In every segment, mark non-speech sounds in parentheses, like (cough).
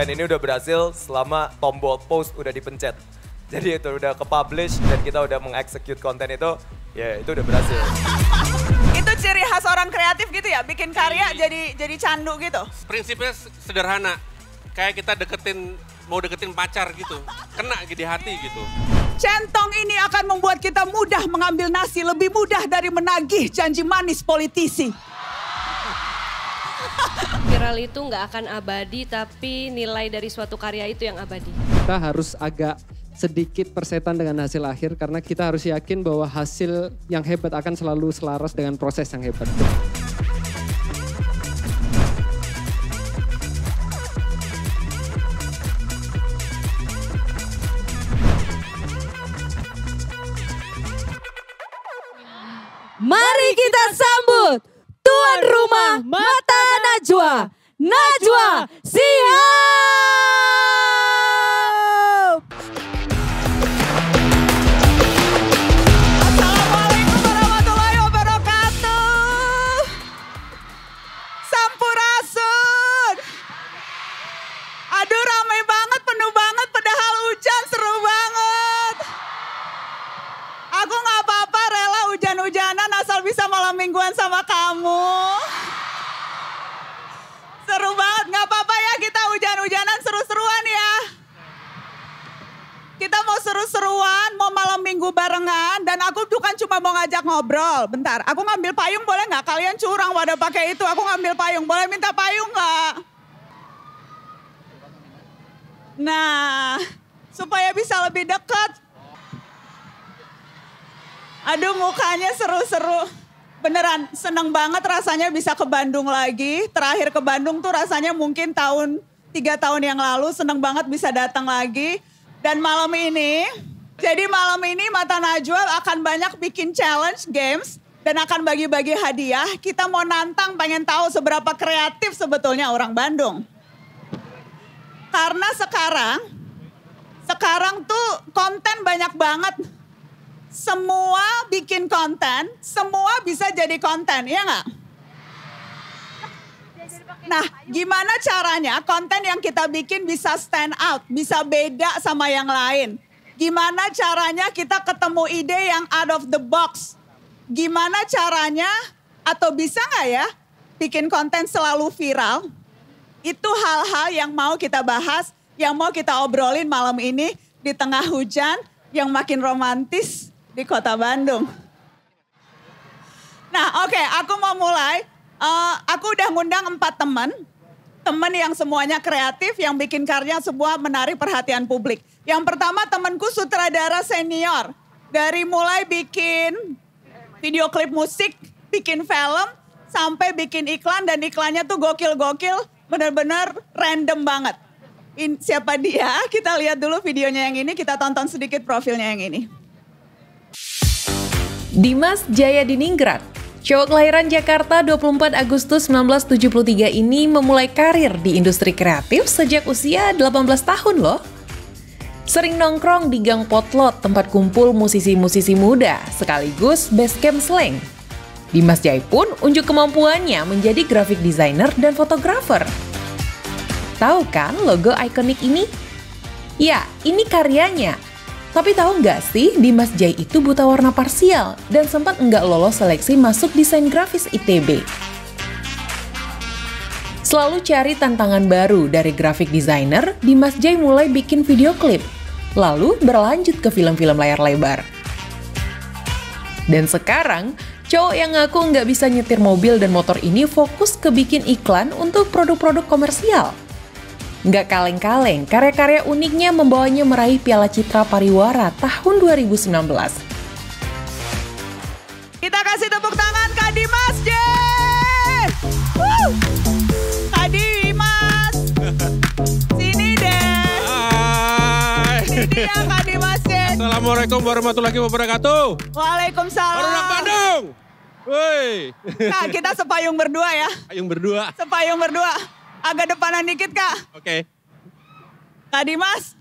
dan ini udah berhasil selama tombol post udah dipencet. (laughs) Jadi itu udah ke publish dan kita udah mengeksekut konten itu, ya itu udah berhasil. (laughs) Itu ciri khas orang kreatif gitu ya, bikin karya iya. jadi jadi candu gitu. Prinsipnya sederhana, kayak kita deketin mau deketin pacar gitu, kena di hati gitu. Centong ini akan membuat kita mudah mengambil nasi lebih mudah dari menagih janji manis politisi viral itu nggak akan abadi tapi nilai dari suatu karya itu yang abadi. Kita harus agak sedikit persetan dengan hasil akhir karena kita harus yakin bahwa hasil yang hebat akan selalu selaras dengan proses yang hebat. Mari kita sambut tuan rumah Mata Najwa, Najwa Sihab. mingguan sama kamu. Seru banget, gak apa-apa ya kita hujan-hujanan seru-seruan ya. Kita mau seru-seruan, mau malam minggu barengan, dan aku bukan cuma mau ngajak ngobrol. Bentar, aku ngambil payung boleh gak? Kalian curang wadah pakai itu, aku ngambil payung. Boleh minta payung gak? Nah, supaya bisa lebih dekat, Aduh mukanya seru-seru beneran seneng banget rasanya bisa ke Bandung lagi. Terakhir ke Bandung tuh rasanya mungkin tahun tiga tahun yang lalu seneng banget bisa datang lagi. Dan malam ini, jadi malam ini Mata Najwa akan banyak bikin challenge games dan akan bagi-bagi hadiah. Kita mau nantang pengen tahu seberapa kreatif sebetulnya orang Bandung. Karena sekarang, sekarang tuh konten banyak banget semua bikin konten, semua bisa jadi konten, ya nggak? Nah, gimana caranya konten yang kita bikin bisa stand out, bisa beda sama yang lain? Gimana caranya kita ketemu ide yang out of the box? Gimana caranya atau bisa nggak ya bikin konten selalu viral? Itu hal-hal yang mau kita bahas, yang mau kita obrolin malam ini di tengah hujan yang makin romantis di kota Bandung. Nah oke, okay, aku mau mulai. Uh, aku udah ngundang empat teman. Teman yang semuanya kreatif, yang bikin karya sebuah menarik perhatian publik. Yang pertama temanku sutradara senior. Dari mulai bikin video klip musik, bikin film, sampai bikin iklan dan iklannya tuh gokil-gokil, bener-bener random banget. In, siapa dia? (laughs) Kita lihat dulu videonya yang ini, kita tonton sedikit profilnya yang ini. Dimas Jaya Diningrat, cowok kelahiran Jakarta 24 Agustus 1973 ini memulai karir di industri kreatif sejak usia 18 tahun loh. Sering nongkrong di gang potlot tempat kumpul musisi-musisi muda sekaligus basecamp slang. Dimas Jai pun unjuk kemampuannya menjadi graphic designer dan fotografer. Tahu kan logo ikonik ini? Ya, ini karyanya tapi tahu nggak sih, Dimas Jai itu buta warna parsial dan sempat nggak lolos seleksi masuk desain grafis ITB. Selalu cari tantangan baru dari grafik designer, Dimas Jai mulai bikin video klip, lalu berlanjut ke film-film layar lebar. Dan sekarang, cowok yang ngaku nggak bisa nyetir mobil dan motor ini fokus ke bikin iklan untuk produk-produk komersial. Nggak kaleng-kaleng, karya-karya uniknya membawanya meraih Piala Citra Pariwara tahun 2019. Kita kasih tepuk tangan Kak Dimas, J! Kak Dimas! Sini deh! Hai! Sini ya Kak Dimas, J! Assalamualaikum warahmatullahi wabarakatuh! Waalaikumsalam! Orang Bandung! Woi. Kak, kita sepayung berdua ya. Sepayung berdua. Sepayung berdua agak depanan dikit kak. Oke. Okay. Kak Dimas,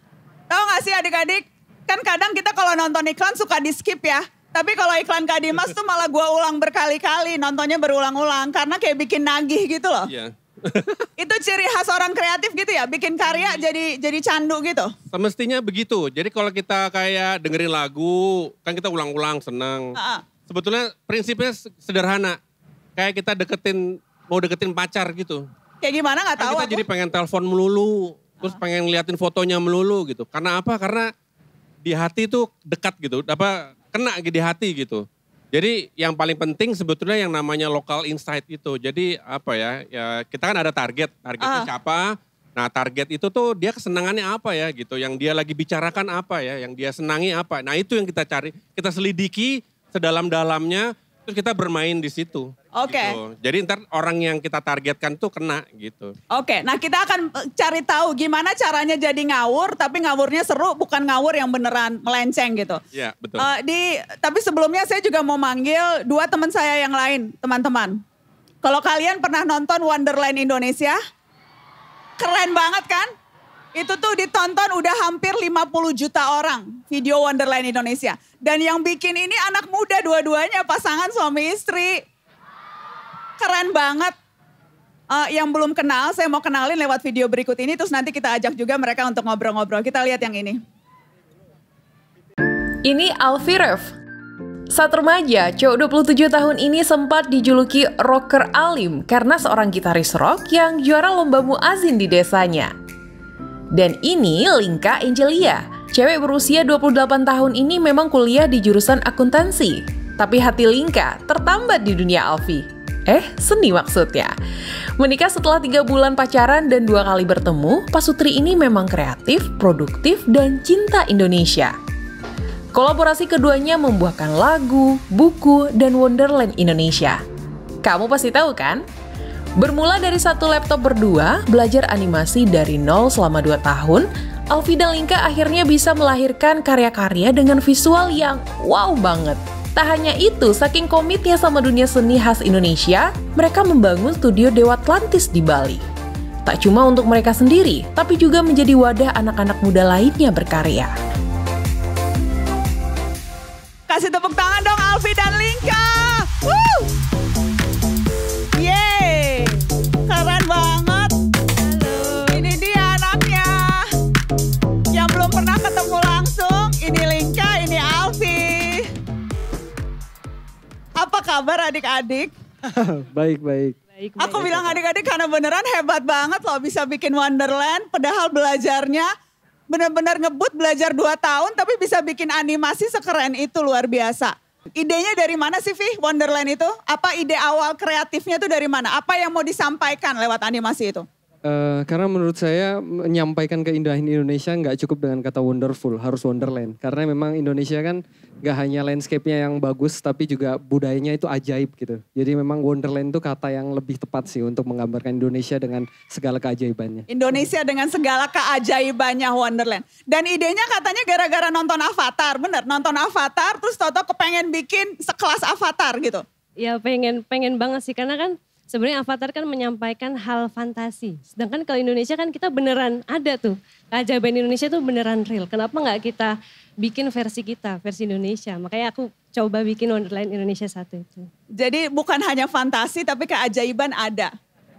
tau gak sih adik-adik? Kan kadang kita kalau nonton iklan suka di skip ya. Tapi kalau iklan Kak Dimas tuh malah gue ulang berkali-kali, nontonnya berulang-ulang. Karena kayak bikin nagih gitu loh. Iya. (laughs) itu ciri khas orang kreatif gitu ya, bikin karya hmm. jadi jadi candu gitu. Semestinya begitu. Jadi kalau kita kayak dengerin lagu, kan kita ulang-ulang senang. Uh -uh. Sebetulnya prinsipnya sederhana. Kayak kita deketin mau deketin pacar gitu. Kayak gimana nggak kan tahu. kita aku. jadi pengen telepon melulu, terus pengen ngeliatin fotonya melulu gitu. Karena apa? Karena di hati tuh dekat gitu, apa kena gitu di hati gitu. Jadi yang paling penting sebetulnya yang namanya local insight itu. Jadi apa ya? ya kita kan ada target, targetnya uh. siapa? Nah target itu tuh dia kesenangannya apa ya gitu? Yang dia lagi bicarakan apa ya? Yang dia senangi apa? Nah itu yang kita cari, kita selidiki sedalam-dalamnya terus kita bermain di situ. Oke. Okay. Gitu. Jadi ntar orang yang kita targetkan tuh kena gitu. Oke, okay. nah kita akan eh, cari tahu gimana caranya jadi ngawur tapi ngawurnya seru bukan ngawur yang beneran melenceng gitu. Iya, betul. Uh, di tapi sebelumnya saya juga mau manggil dua teman saya yang lain, teman-teman. Kalau kalian pernah nonton Wonderland Indonesia, keren banget kan? Itu tuh ditonton udah hampir 50 juta orang video Wonderland Indonesia. Dan yang bikin ini anak muda dua-duanya pasangan suami istri. Keren banget. Uh, yang belum kenal saya mau kenalin lewat video berikut ini terus nanti kita ajak juga mereka untuk ngobrol-ngobrol. Kita lihat yang ini. Ini Alfirev. Saat remaja, cowok 27 tahun ini sempat dijuluki rocker alim karena seorang gitaris rock yang juara lomba muazin di desanya. Dan ini Lingka Angelia, Cewek berusia 28 tahun ini memang kuliah di jurusan akuntansi, tapi hati Lingka tertambat di dunia Alfi. Eh, seni maksudnya. Menikah setelah tiga bulan pacaran dan dua kali bertemu, Pak Sutri ini memang kreatif, produktif, dan cinta Indonesia. Kolaborasi keduanya membuahkan lagu, buku, dan Wonderland Indonesia. Kamu pasti tahu kan? Bermula dari satu laptop berdua, belajar animasi dari nol selama 2 tahun, Alvida Lingka akhirnya bisa melahirkan karya-karya dengan visual yang wow banget. Tak hanya itu, saking komitnya sama dunia seni khas Indonesia, mereka membangun studio Dewa Atlantis di Bali. Tak cuma untuk mereka sendiri, tapi juga menjadi wadah anak-anak muda lainnya berkarya. Kasih tepuk tangan dong Alfi dan Lingka. Woo! kabar adik-adik? (laughs) baik, baik. Baik, Aku bilang adik-adik karena beneran hebat banget loh bisa bikin Wonderland. Padahal belajarnya bener-bener ngebut belajar 2 tahun tapi bisa bikin animasi sekeren itu luar biasa. Idenya dari mana sih Vih Wonderland itu? Apa ide awal kreatifnya itu dari mana? Apa yang mau disampaikan lewat animasi itu? Uh, karena menurut saya menyampaikan keindahan Indonesia nggak cukup dengan kata wonderful, harus wonderland. Karena memang Indonesia kan nggak hanya landscape-nya yang bagus, tapi juga budayanya itu ajaib gitu. Jadi memang wonderland itu kata yang lebih tepat sih untuk menggambarkan Indonesia dengan segala keajaibannya. Indonesia dengan segala keajaibannya wonderland. Dan idenya katanya gara-gara nonton Avatar, bener? Nonton Avatar, terus Toto kepengen bikin sekelas Avatar gitu. Ya pengen pengen banget sih, karena kan sebenarnya Avatar kan menyampaikan hal fantasi. Sedangkan kalau Indonesia kan kita beneran ada tuh. Keajaiban Indonesia tuh beneran real. Kenapa nggak kita bikin versi kita, versi Indonesia. Makanya aku coba bikin Wonderland Indonesia satu itu. Jadi bukan hanya fantasi tapi keajaiban ada.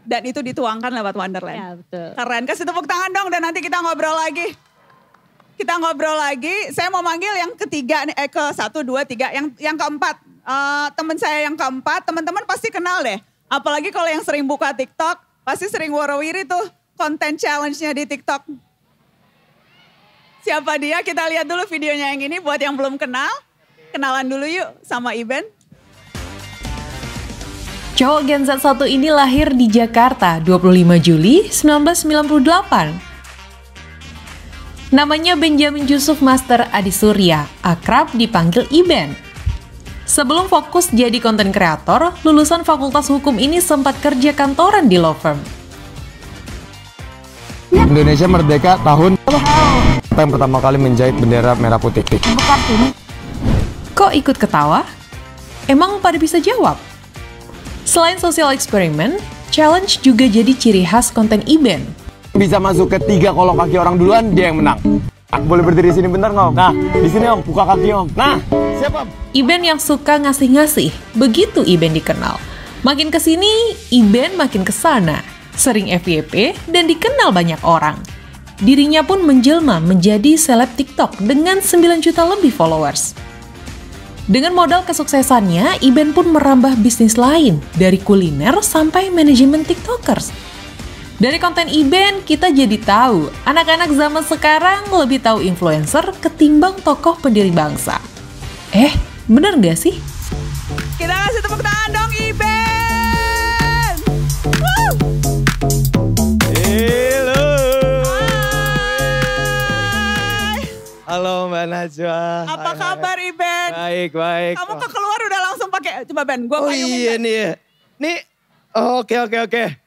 Dan itu dituangkan lewat Wonderland. Ya betul. Keren, kasih tepuk tangan dong dan nanti kita ngobrol lagi. Kita ngobrol lagi, saya mau manggil yang ketiga, eh ke satu, dua, tiga, yang, yang keempat. Uh, eh, teman saya yang keempat, teman-teman pasti kenal deh. Apalagi kalau yang sering buka TikTok, pasti sering warawiri tuh konten challenge-nya di TikTok. Siapa dia? Kita lihat dulu videonya yang ini buat yang belum kenal. Kenalan dulu yuk sama Iben. Cowok Gen Z satu ini lahir di Jakarta 25 Juli 1998. Namanya Benjamin Yusuf Master Adi Surya, akrab dipanggil Iben. Sebelum fokus jadi konten kreator, lulusan Fakultas Hukum ini sempat kerja kantoran di law firm. Indonesia merdeka tahun apa yang pertama kali menjahit bendera merah putih? Kok ikut ketawa? Emang pada bisa jawab? Selain sosial eksperimen, challenge juga jadi ciri khas konten event. Bisa masuk ke tiga kolong kaki orang duluan, dia yang menang. Boleh berdiri di sini bentar nggak Nah, di sini om, buka kaki om. Nah, siap om. Iben yang suka ngasih-ngasih, begitu Iben dikenal. Makin kesini, Iben makin kesana. Sering FYP dan dikenal banyak orang. Dirinya pun menjelma menjadi seleb TikTok dengan 9 juta lebih followers. Dengan modal kesuksesannya, Iben pun merambah bisnis lain, dari kuliner sampai manajemen TikTokers. Dari konten event, kita jadi tahu anak-anak zaman sekarang lebih tahu influencer ketimbang tokoh pendiri bangsa. Eh, bener gak sih? Kita kasih tepuk tangan dong, Iben! Halo. Halo Mbak Najwa. Apa hai, kabar hai. Iben? Baik, baik. Kamu keluar udah langsung pakai, coba Ben, gue oh, iya ya. Oh iya nih Nih, oke oke oke.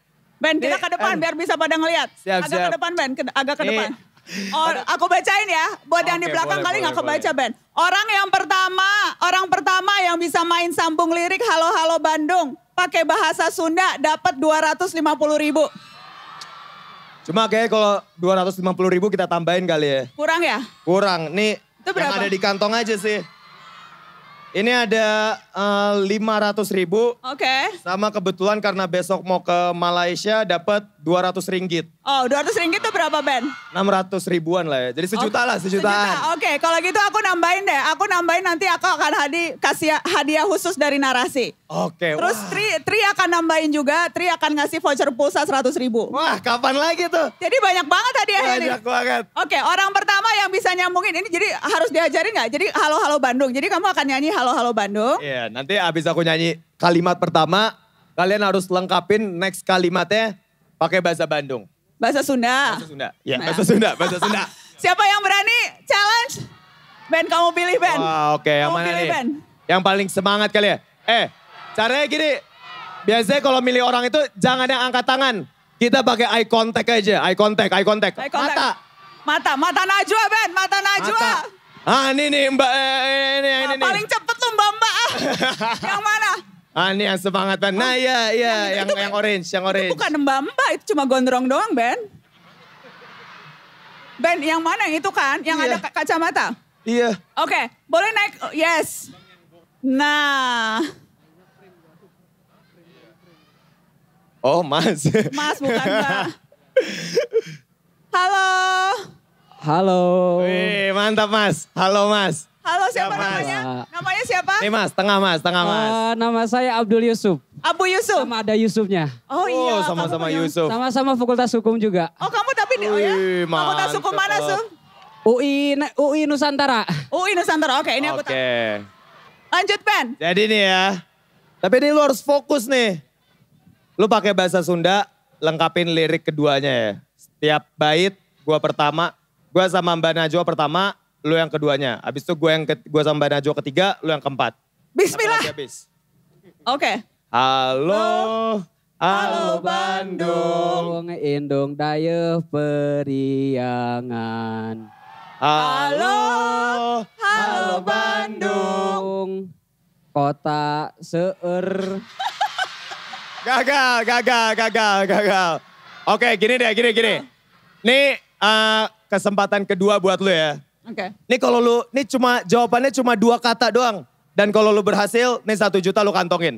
Ben, kita ke depan eh. biar bisa pada ngelihat. Siap, agak ke depan, Ben. Agak ke depan. (laughs) Or, aku bacain ya. Buat okay, yang di belakang boleh, kali nggak kebaca, boleh. Ben. Orang yang pertama, orang pertama yang bisa main sambung lirik Halo Halo Bandung pakai bahasa Sunda dapat 250 ribu. Cuma kayak kalau 250 ribu kita tambahin kali ya. Kurang ya? Kurang. Nih Itu berapa? yang ada di kantong aja sih. Ini ada Eh, lima ratus ribu. Oke. Okay. Sama kebetulan karena besok mau ke Malaysia dapat dua ratus ringgit. Oh, dua ratus ringgit itu berapa Ben? enam ratus ribuan lah ya. Jadi sejuta okay. Oh, lah, sejutaan. sejuta. Oke, okay. kalau gitu aku nambahin deh. Aku nambahin nanti aku akan hadi kasih hadiah khusus dari narasi. Oke. Okay, Terus wah. Tri, Tri akan nambahin juga. Tri akan ngasih voucher pulsa seratus ribu. Wah, kapan lagi tuh? Jadi banyak banget hadiahnya Banyak banget. Oke, okay, orang pertama yang bisa nyambungin ini jadi harus diajarin nggak? Jadi halo-halo Bandung. Jadi kamu akan nyanyi halo-halo Bandung. Iya. Yeah nanti abis aku nyanyi kalimat pertama, kalian harus lengkapin next kalimatnya pakai bahasa Bandung. Bahasa Sunda. Bahasa Sunda. Ya, nah. bahasa Sunda, bahasa Sunda. (laughs) Siapa yang berani challenge? Ben, kamu pilih Ben. Wah, oke. Okay. Yang mana nih? Ben. Yang paling semangat kali ya. Eh, caranya gini. Biasanya kalau milih orang itu jangan yang angkat tangan. Kita pakai eye contact aja. Eye contact, eye contact. Eye contact. Mata. Mata, mata Najwa Ben, mata Najwa. Mata. Ah ini nih mbak, eh, eh ini, ini, ini. Paling cepet tuh mbak mbak. (laughs) yang mana? Ah ini yang semangatan. Nah oh, iya, iya. Yang, itu, yang, kan- yang orange, yang orange. Itu bukan mbak mbak, itu cuma gondrong doang Ben. Ben, yang mana yang itu kan? Yang iya. ada kacamata? Iya. Oke, okay, boleh naik, oh, yes. Nah. Oh mas. Mas bukan mbak. (laughs) Halo. Halo. Wih, mantap Mas. Halo Mas. Halo siapa mas. namanya? Namanya siapa? Nih Mas, tengah Mas, tengah Mas. Uh, nama saya Abdul Yusuf. Abu Yusuf? Sama ada Yusufnya. Oh, oh iya. Oh, sama-sama Yusuf. Sama-sama Fakultas Hukum juga. Oh kamu tapi, nih oh ya? Fakultas Hukum mana Sum? UI, UI Nusantara. UI Nusantara, oke ini okay. aku tahu. Oke. Lanjut Ben. Jadi nih ya, tapi ini lu harus fokus nih. Lu pakai bahasa Sunda, lengkapin lirik keduanya ya. Setiap bait, gua pertama, Gue sama Mbak Najwa pertama, lu yang keduanya. Abis itu gue yang ke, gua sama Mbak Najwa ketiga, lu yang keempat. Bismillah. Oke. Okay. Halo. Halo Bandung. Indung Daya periangan. Halo. Halo Bandung. Kota Seur. gagal, gagal, gagal, gagal. Oke, gini deh, gini, gini. Nih, uh, kesempatan kedua buat lu ya. Oke. Okay. Nih kalau lu, nih cuma jawabannya cuma dua kata doang. Dan kalau lu berhasil, nih satu juta lu kantongin.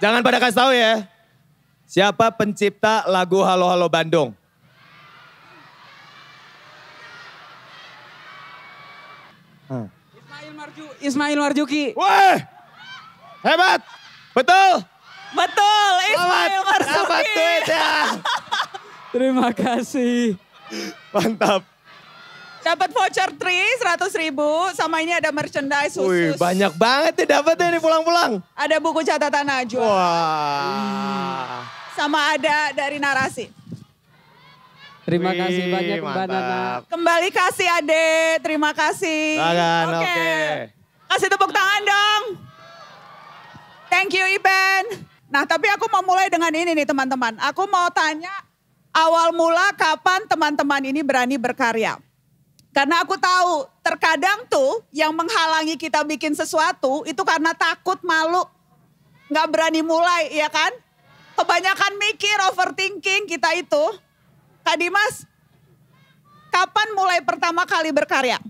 Jangan pada kasih tahu ya. Siapa pencipta lagu Halo Halo Bandung? Hmm. Ismail Marju, Ismail Marjuki. Wah, hebat, betul. Betul, Ismail Marjuki. Dapat duit ya. (laughs) Terima kasih. Mantap. Dapat voucher tri seratus ribu, sama ini ada merchandise khusus. Wih, banyak banget nih dapatnya nih pulang-pulang. Ada buku catatan Najwa. Wah. Sama ada dari narasi. Terima Wih, kasih banyak mantap. Mbak Nana. Kembali kasih Ade, terima kasih. Oke. Okay. Okay. Kasih tepuk tangan dong. Thank you Iben. Nah tapi aku mau mulai dengan ini nih teman-teman. Aku mau tanya awal mula kapan teman-teman ini berani berkarya. Karena aku tahu terkadang tuh yang menghalangi kita bikin sesuatu itu karena takut malu. Nggak berani mulai ya kan? Kebanyakan mikir, overthinking kita itu. Kak Dimas, kapan mulai pertama kali berkarya?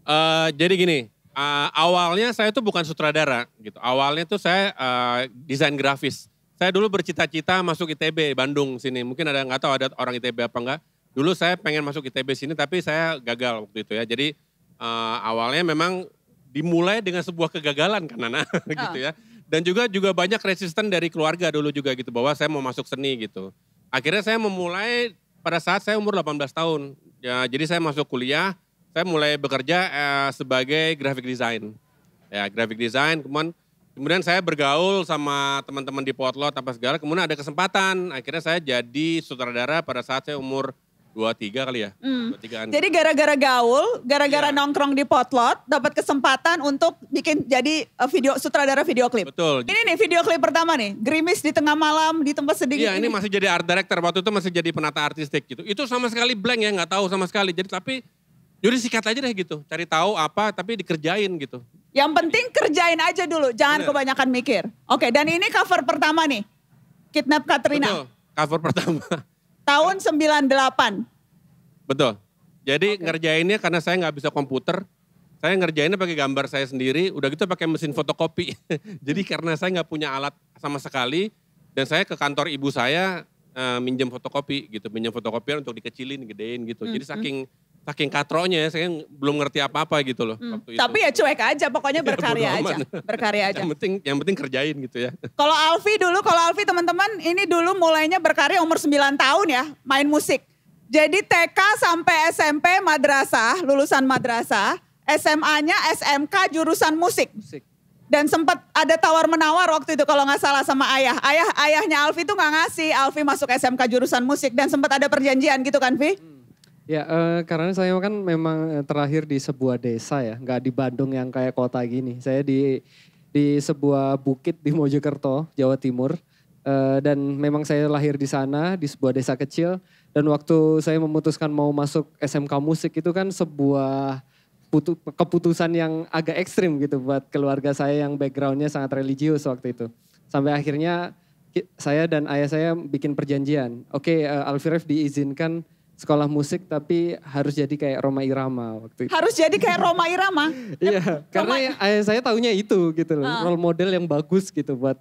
Uh, jadi gini, uh, awalnya saya tuh bukan sutradara gitu. Awalnya tuh saya uh, desain grafis. Saya dulu bercita-cita masuk ITB Bandung sini. Mungkin ada nggak tahu ada orang ITB apa enggak. Dulu saya pengen masuk ITB sini tapi saya gagal waktu itu ya. Jadi uh, awalnya memang dimulai dengan sebuah kegagalan kan Nana (laughs) ah. gitu ya. Dan juga juga banyak resisten dari keluarga dulu juga gitu bahwa saya mau masuk seni gitu. Akhirnya saya memulai pada saat saya umur 18 tahun. Ya, jadi saya masuk kuliah, saya mulai bekerja eh, sebagai graphic design. Ya, graphic design, kemudian Kemudian saya bergaul sama teman-teman di Potlot apa segala. Kemudian ada kesempatan. Akhirnya saya jadi sutradara pada saat saya umur 23 kali ya. Mm. 23 Jadi gara-gara gaul, gara-gara yeah. nongkrong di Potlot, dapat kesempatan untuk bikin jadi eh, video sutradara video klip. Betul. Ini nih video klip pertama nih, gerimis di tengah malam di tempat sedikit. Iya, ini, ini masih jadi art director waktu itu masih jadi penata artistik gitu. Itu sama sekali blank ya, nggak tahu sama sekali. Jadi tapi jadi sikat aja deh gitu, cari tahu apa tapi dikerjain gitu. Yang penting kerjain aja dulu, jangan Bener. kebanyakan mikir. Oke, dan ini cover pertama nih. Kidnap Katrina. Betul, cover pertama. Tahun 98. Betul. Jadi okay. ngerjainnya karena saya nggak bisa komputer, saya ngerjainnya pakai gambar saya sendiri, udah gitu pakai mesin fotokopi. (laughs) Jadi karena saya nggak punya alat sama sekali, dan saya ke kantor ibu saya uh, minjem fotokopi gitu, minjem fotokopian untuk dikecilin, gedein gitu. Hmm, Jadi hmm. saking hmm saking katronya saya belum ngerti apa-apa gitu loh hmm. waktu itu. Tapi ya cuek aja pokoknya iya, berkarya ya, aja. Berkarya (laughs) aja. yang penting yang penting kerjain gitu ya. Kalau Alfi dulu kalau Alfi teman-teman ini dulu mulainya berkarya umur 9 tahun ya main musik. Jadi TK sampai SMP madrasah, lulusan madrasah, SMA-nya SMK jurusan musik. musik. Dan sempat ada tawar menawar waktu itu kalau nggak salah sama ayah. Ayah ayahnya Alfi tuh nggak ngasih Alfi masuk SMK jurusan musik dan sempat ada perjanjian gitu kan Vi? Hmm Ya, eh, karena saya kan memang eh, terakhir di sebuah desa ya, nggak di Bandung yang kayak kota gini. Saya di di sebuah bukit di Mojokerto, Jawa Timur. Uh, dan memang saya lahir di sana, di sebuah desa kecil. Dan waktu saya memutuskan mau masuk SMK musik itu kan sebuah putu, keputusan yang agak ekstrim gitu buat keluarga saya yang backgroundnya sangat religius waktu itu. Sampai akhirnya saya dan ayah saya bikin perjanjian. Oke, okay, uh, eh, Alfiref diizinkan sekolah musik tapi harus jadi kayak Roma Irama waktu itu. Harus jadi kayak Roma Irama? (laughs) Iya, karena ya, ayah eh, saya tahunya itu gitu loh. Uh. Role model yang bagus gitu buat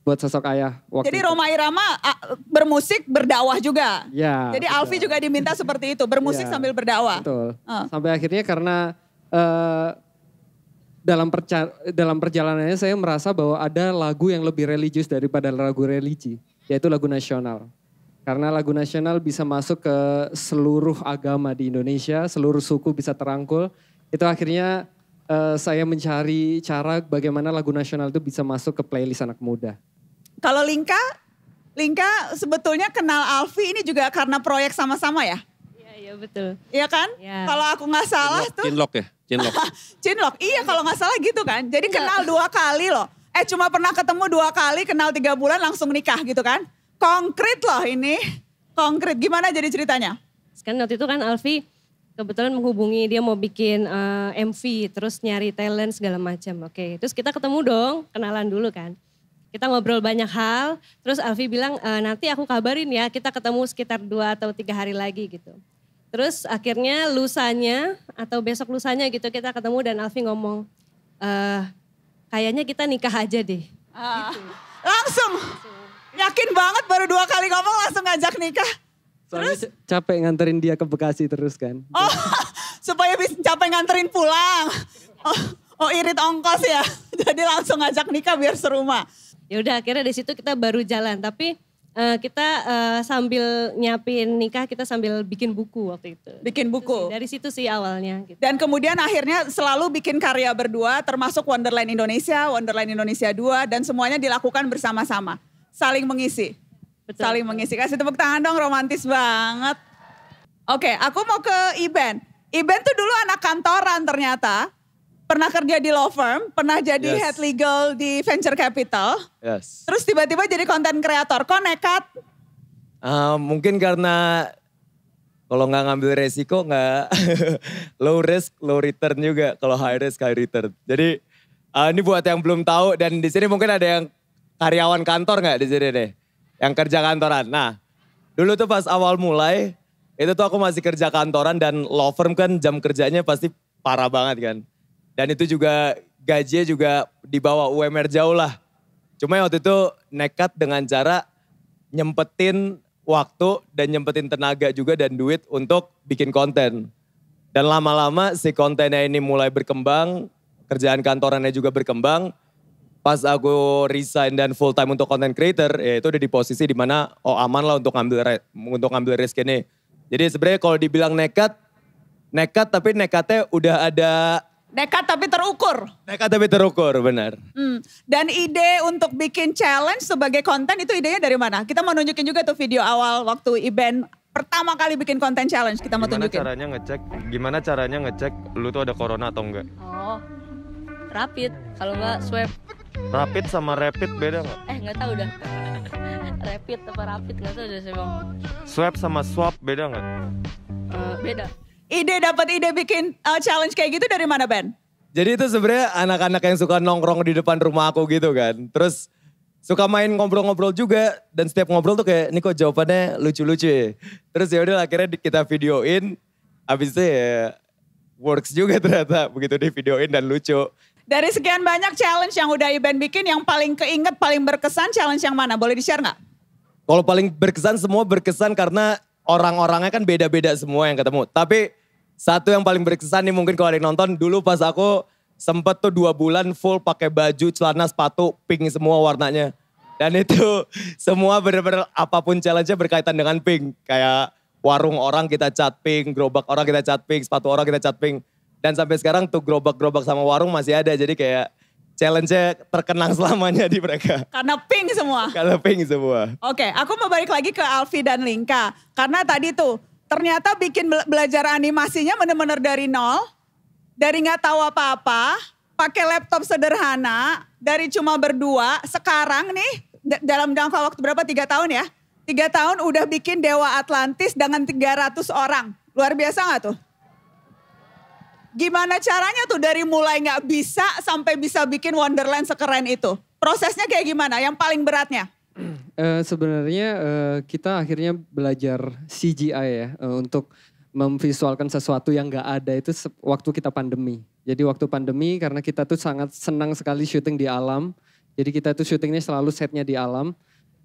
buat sosok ayah waktu Jadi itu. Roma Irama bermusik berdakwah juga. Iya. Jadi betul. Alfi juga diminta seperti itu, bermusik (laughs) ya, sambil berdakwah. Betul. Uh. Sampai akhirnya karena uh, dalam perca dalam perjalanannya saya merasa bahwa ada lagu yang lebih religius daripada lagu religi, yaitu lagu nasional. Karena lagu nasional bisa masuk ke seluruh agama di Indonesia, seluruh suku bisa terangkul. Itu akhirnya uh, saya mencari cara bagaimana lagu nasional itu bisa masuk ke playlist anak muda. Kalau Lingka, Lingka sebetulnya kenal Alfi ini juga karena proyek sama-sama ya? Iya, iya betul. Iya kan? Ya. Kalau aku nggak salah Cinlok, tuh. Cinlok ya? Cinlok. (laughs) Cinlok, iya kalau nggak salah gitu kan. Jadi iya. kenal dua kali loh. Eh cuma pernah ketemu dua kali, kenal tiga bulan langsung nikah gitu kan. Konkret loh ini. Konkret. Gimana jadi ceritanya? Kan waktu itu kan Alfi kebetulan menghubungi dia mau bikin uh, eh, MV terus nyari talent segala macam. Oke, okay. terus kita ketemu dong, kenalan dulu kan. Kita ngobrol banyak hal, terus Alfi bilang e, nanti aku kabarin ya kita ketemu sekitar dua atau tiga hari lagi gitu. Terus akhirnya lusanya atau besok lusanya gitu kita ketemu dan Alfi ngomong e, kayaknya kita nikah aja deh. Uh, gitu. Langsung. langsung. Yakin banget baru dua kali ngomong langsung ngajak nikah. Soalnya terus? capek nganterin dia ke Bekasi terus kan. Oh, (laughs) supaya bisa capek nganterin pulang. Oh, oh irit ongkos ya. (laughs) Jadi langsung ngajak nikah biar serumah. Ya udah akhirnya di situ kita baru jalan. Tapi uh, kita uh, sambil nyiapin nikah kita sambil bikin buku waktu itu. Bikin buku. Sih, dari situ sih awalnya. Gitu. Dan kemudian akhirnya selalu bikin karya berdua termasuk Wonderland Indonesia, Wonderland Indonesia 2 dan semuanya dilakukan bersama-sama saling mengisi. Betul. Saling mengisi. Kasih tepuk tangan dong, romantis banget. Oke, aku mau ke Iben. Iben tuh dulu anak kantoran ternyata. Pernah kerja di law firm, pernah jadi yes. head legal di venture capital. Yes. Terus tiba-tiba jadi konten kreator. Kok nekat? Uh, mungkin karena kalau nggak ngambil resiko nggak (laughs) low risk low return juga kalau high risk high return jadi uh, ini buat yang belum tahu dan di sini mungkin ada yang karyawan kantor nggak di sini deh? Yang kerja kantoran. Nah, dulu tuh pas awal mulai, itu tuh aku masih kerja kantoran dan law firm kan jam kerjanya pasti parah banget kan. Dan itu juga gajinya juga di bawah UMR jauh lah. Cuma ya waktu itu nekat dengan cara nyempetin waktu dan nyempetin tenaga juga dan duit untuk bikin konten. Dan lama-lama si kontennya ini mulai berkembang, kerjaan kantorannya juga berkembang, pas aku resign dan full time untuk content creator ya itu udah di posisi dimana oh aman lah untuk ngambil untuk ngambil risk ini jadi sebenarnya kalau dibilang nekat nekat tapi nekatnya udah ada Nekat tapi terukur. Nekat tapi terukur, benar. Hmm. Dan ide untuk bikin challenge sebagai konten itu idenya dari mana? Kita mau nunjukin juga tuh video awal waktu event pertama kali bikin konten challenge. Kita mau gimana tunjukin. Gimana caranya ngecek? Gimana caranya ngecek lu tuh ada corona atau enggak? Oh, rapid. Kalau enggak swab. Rapid sama rapid beda nggak? Eh nggak tahu dah. (laughs) rapid apa rapid nggak tahu udah sih bang. Swap sama swap beda nggak? Uh, beda. Ide dapat ide bikin uh, challenge kayak gitu dari mana Ben? Jadi itu sebenarnya anak-anak yang suka nongkrong di depan rumah aku gitu kan. Terus suka main ngobrol-ngobrol juga dan setiap ngobrol tuh kayak ini kok jawabannya lucu-lucu ya. Terus ya udah akhirnya kita videoin. Abis itu ya works juga ternyata begitu di videoin dan lucu. Dari sekian banyak challenge yang udah Iben bikin, yang paling keinget, paling berkesan challenge yang mana? Boleh di-share nggak? Kalau paling berkesan semua berkesan karena orang-orangnya kan beda-beda semua yang ketemu. Tapi satu yang paling berkesan nih mungkin kalau ada yang nonton, dulu pas aku sempet tuh dua bulan full pakai baju, celana, sepatu, pink semua warnanya. Dan itu (laughs) semua bener-bener apapun challenge-nya berkaitan dengan pink. Kayak warung orang kita cat pink, gerobak orang kita cat pink, sepatu orang kita cat pink. Dan sampai sekarang tuh gerobak-gerobak sama warung masih ada. Jadi kayak challenge-nya terkenang (laughs) selamanya di mereka. Karena pink semua? Karena pink semua. Oke, okay, aku mau balik lagi ke Alfi dan Lingka, Karena tadi tuh, ternyata bikin belajar animasinya benar-benar dari nol. Dari nggak tahu apa-apa, pakai laptop sederhana, dari cuma berdua. Sekarang nih, dalam jangka waktu berapa? Tiga tahun ya? Tiga tahun udah bikin Dewa Atlantis dengan 300 orang. Luar biasa nggak tuh? Gimana caranya tuh dari mulai nggak bisa sampai bisa bikin Wonderland sekeren itu? Prosesnya kayak gimana? Yang paling beratnya? Uh, Sebenarnya uh, kita akhirnya belajar CGI ya uh, untuk memvisualkan sesuatu yang nggak ada itu waktu kita pandemi. Jadi waktu pandemi karena kita tuh sangat senang sekali syuting di alam. Jadi kita tuh syutingnya selalu setnya di alam.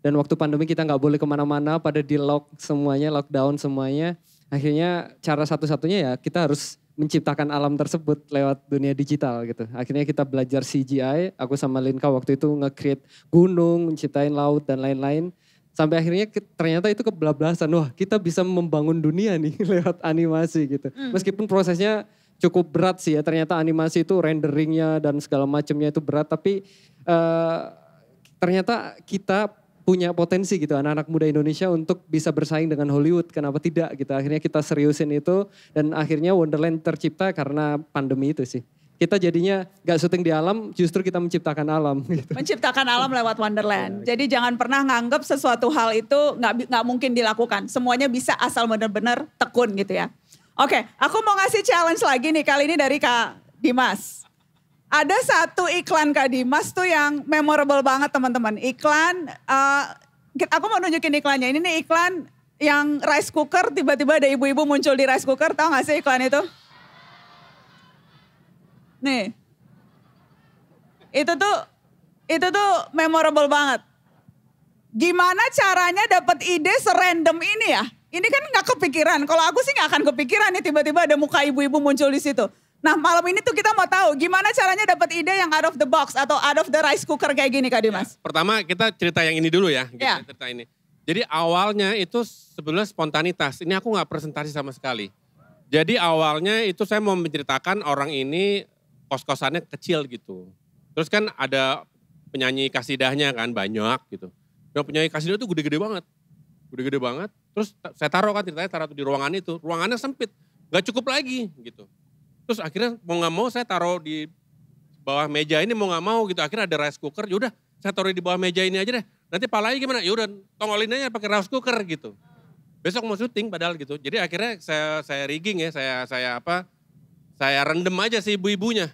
Dan waktu pandemi kita nggak boleh kemana-mana pada di lock semuanya, lockdown semuanya. Akhirnya cara satu-satunya ya kita harus menciptakan alam tersebut lewat dunia digital gitu. Akhirnya kita belajar CGI, aku sama Linka waktu itu nge-create gunung, menciptain laut dan lain-lain. Sampai akhirnya ternyata itu kebablasan, wah kita bisa membangun dunia nih (laughs) lewat animasi gitu. Hmm. Meskipun prosesnya cukup berat sih ya, ternyata animasi itu renderingnya dan segala macamnya itu berat, tapi uh, ternyata kita punya potensi gitu anak-anak muda Indonesia untuk bisa bersaing dengan Hollywood kenapa tidak gitu akhirnya kita seriusin itu dan akhirnya Wonderland tercipta karena pandemi itu sih kita jadinya gak syuting di alam, justru kita menciptakan alam. (laughs) Gitu. Menciptakan alam lewat Wonderland. Iya. Jadi jangan pernah nganggap sesuatu hal itu gak, nggak mungkin dilakukan. Semuanya bisa asal benar-benar tekun gitu ya. Oke, okay, aku mau ngasih challenge lagi nih kali ini dari Kak Dimas ada satu iklan Kak Dimas tuh yang memorable banget teman-teman. Iklan, uh, aku mau nunjukin iklannya. Ini nih iklan yang rice cooker, tiba-tiba ada ibu-ibu muncul di rice cooker. Tahu gak sih iklan itu? Nih. Itu tuh, itu tuh memorable banget. Gimana caranya dapat ide serandom ini ya? Ini kan nggak kepikiran. Kalau aku sih nggak akan kepikiran nih tiba-tiba ada muka ibu-ibu muncul di situ. Nah malam ini tuh kita mau tahu gimana caranya dapat ide yang out of the box atau out of the rice cooker kayak gini Kak Dimas. Ya, pertama kita cerita yang ini dulu ya. ya. Cerita ini. Jadi awalnya itu sebenarnya spontanitas. Ini aku nggak presentasi sama sekali. Jadi awalnya itu saya mau menceritakan orang ini kos-kosannya kecil gitu. Terus kan ada penyanyi kasidahnya kan banyak gitu. Dan penyanyi kasidah itu gede-gede banget. Gede-gede banget. Terus saya taruh kan ceritanya taruh di ruangan itu. Ruangannya sempit. Gak cukup lagi gitu. Terus akhirnya mau nggak mau saya taruh di bawah meja ini mau nggak mau gitu. Akhirnya ada rice cooker, yaudah saya taruh di bawah meja ini aja deh. Nanti palanya gimana? Yaudah tongolin aja pakai rice cooker gitu. Besok mau syuting padahal gitu. Jadi akhirnya saya saya rigging ya, saya saya apa? Saya rendem aja si ibu-ibunya.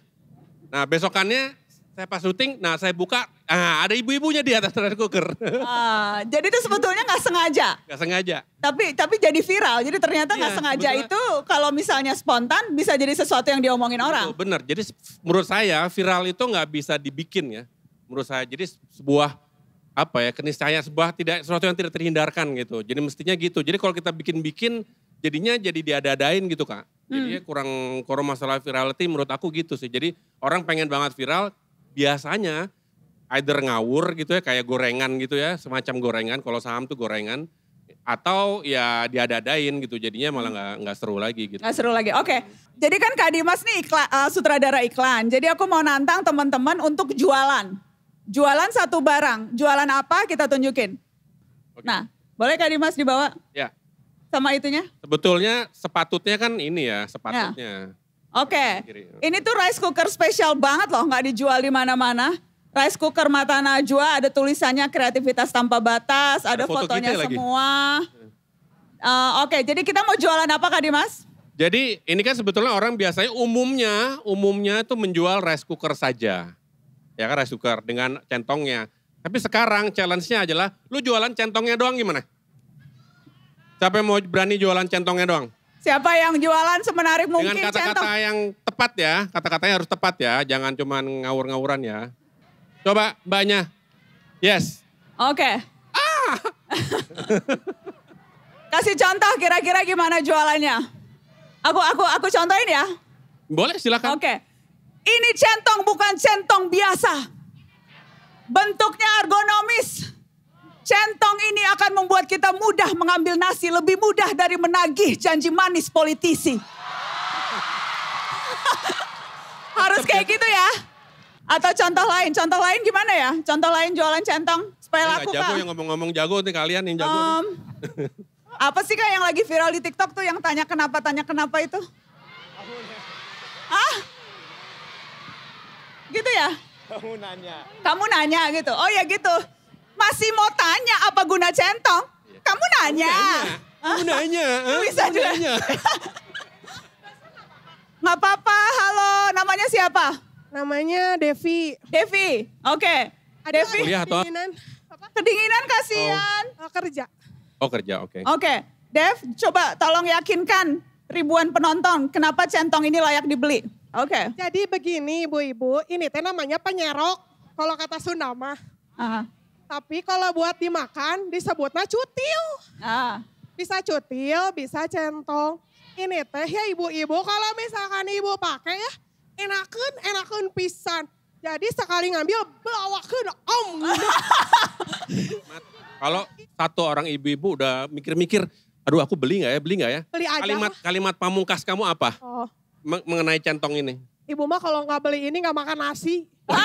Nah besokannya saya pas syuting, nah saya buka, ah ada ibu-ibunya di atas rice cooker. Uh, jadi itu sebetulnya nggak sengaja. Nggak sengaja. Tapi tapi jadi viral. Jadi ternyata nggak iya, sengaja itu kalau misalnya spontan bisa jadi sesuatu yang diomongin orang. bener. Jadi menurut saya viral itu nggak bisa dibikin ya. Menurut saya jadi sebuah apa ya keniscaya sebuah tidak sesuatu yang tidak terhindarkan gitu. Jadi mestinya gitu. Jadi kalau kita bikin-bikin jadinya jadi diada gitu kak. Jadi hmm. kurang kurang masalah virality menurut aku gitu sih. Jadi orang pengen banget viral, biasanya either ngawur gitu ya kayak gorengan gitu ya semacam gorengan kalau saham tuh gorengan atau ya diadadain gitu jadinya malah hmm. nggak nggak seru lagi gitu nggak seru lagi oke okay. jadi kan kak Dimas nih ikla, uh, sutradara iklan jadi aku mau nantang teman-teman untuk jualan jualan satu barang jualan apa kita tunjukin okay. nah boleh kak Dimas dibawa ya sama itunya sebetulnya sepatutnya kan ini ya sepatutnya ya Oke, okay. ini tuh rice cooker spesial banget loh, nggak dijual di mana-mana. Rice cooker Mata Najwa ada tulisannya kreativitas tanpa batas, ada, ada foto fotonya ya semua. Uh, Oke, okay. jadi kita mau jualan apa Kak Dimas? Jadi ini kan sebetulnya orang biasanya umumnya, umumnya itu menjual rice cooker saja. Ya kan rice cooker dengan centongnya. Tapi sekarang challenge-nya adalah lu jualan centongnya doang gimana? Siapa yang mau berani jualan centongnya doang? Siapa yang jualan semenarik mungkin. Dengan kata-kata yang tepat ya, kata-katanya harus tepat ya, jangan cuma ngawur-ngawuran ya. Coba mbaknya. Yes. Oke. Okay. Ah. (laughs) Kasih contoh kira-kira gimana jualannya. Aku aku aku contohin ya. Boleh silakan. Oke. Okay. Ini centong bukan centong biasa. Bentuknya ergonomis. Centong ini akan membuat kita mudah mengambil nasi, lebih mudah dari menagih janji manis politisi. (laughs) Harus kayak gitu ya. Atau contoh lain, contoh lain gimana ya? Contoh lain jualan centong supaya laku kan? jago yang ngomong-ngomong jago nih kalian yang jago. Um, (laughs) apa sih kak yang lagi viral di TikTok tuh yang tanya kenapa, tanya kenapa itu? Ah? Gitu ya? Kamu nanya. Kamu nanya gitu. Oh ya gitu. Masih mau tanya apa guna centong? Iya. Kamu nanya. Kamu nanya. Kamu ah, nanya. Ah, bisa Kamu juga. Nanya. (laughs) Gak apa-apa, halo. Namanya siapa? Namanya Devi. Devi, oke. Okay. Devi. Kuliah atau? Kedinginan. Apa? Kedinginan kasihan. Oh. oh kerja. Oh kerja, oke. Okay. Oke, okay. Dev coba tolong yakinkan ribuan penonton kenapa centong ini layak dibeli. Oke. Okay. Jadi begini ibu-ibu, ini teh namanya penyerok kalau kata Sunda mah. Tapi kalau buat dimakan disebutnya cutil. Ah. Bisa cutil, bisa centong. Ini teh ya ibu-ibu kalau misalkan ibu pakai ya enakan, enakan pisan. Jadi sekali ngambil bawa ke om. (laughs) kalau satu orang ibu-ibu udah mikir-mikir, aduh aku beli nggak ya, beli nggak ya? Beli aja. Kalimat, kalimat pamungkas kamu apa? Oh. Mengenai centong ini. Ibu mah kalau nggak beli ini nggak makan nasi. (laughs)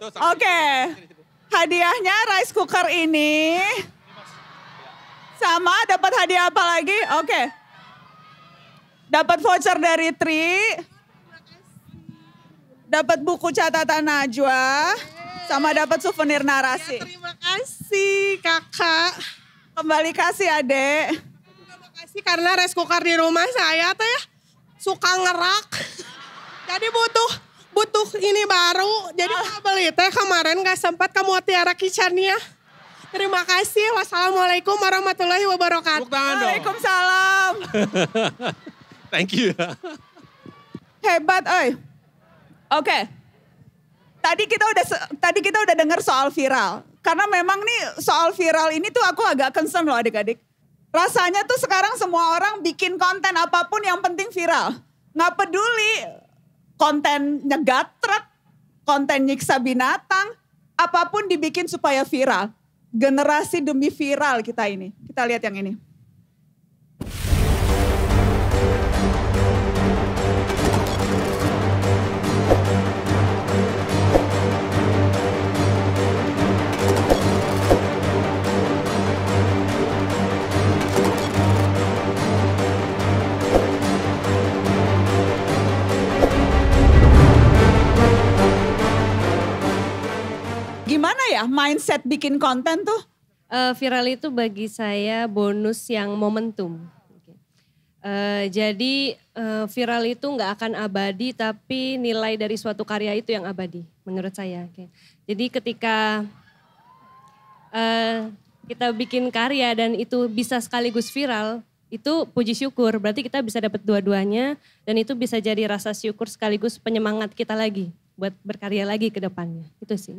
Oke. Okay. Hadiahnya rice cooker ini. Sama dapat hadiah apa lagi? Oke. Okay. Dapat voucher dari Tri. Dapat buku catatan Najwa. Sama dapat souvenir narasi. Ya, terima kasih kakak. Kembali kasih adek. Terima kasih karena rice cooker di rumah saya tuh ya suka ngerak. Jadi butuh butuh ini baru. Jadi oh. beli teh kemarin gak sempat kamu tiara Kicarnya. Terima kasih. Wassalamualaikum warahmatullahi wabarakatuh. Waalaikumsalam. (laughs) Thank you. Hebat, oi. Oke. Okay. Tadi kita udah tadi kita udah dengar soal viral. Karena memang nih soal viral ini tuh aku agak concern loh adik-adik. Rasanya tuh sekarang semua orang bikin konten apapun yang penting viral. Nggak peduli konten nyegatrek, konten nyiksa binatang, apapun dibikin supaya viral. Generasi demi viral kita ini. Kita lihat yang ini. Gimana ya mindset bikin konten tuh? Uh, viral itu bagi saya bonus yang momentum. Uh, jadi uh, viral itu nggak akan abadi, tapi nilai dari suatu karya itu yang abadi, menurut saya. Okay. Jadi ketika uh, kita bikin karya dan itu bisa sekaligus viral, itu puji syukur. Berarti kita bisa dapat dua-duanya dan itu bisa jadi rasa syukur sekaligus penyemangat kita lagi buat berkarya lagi ke depannya. Itu sih.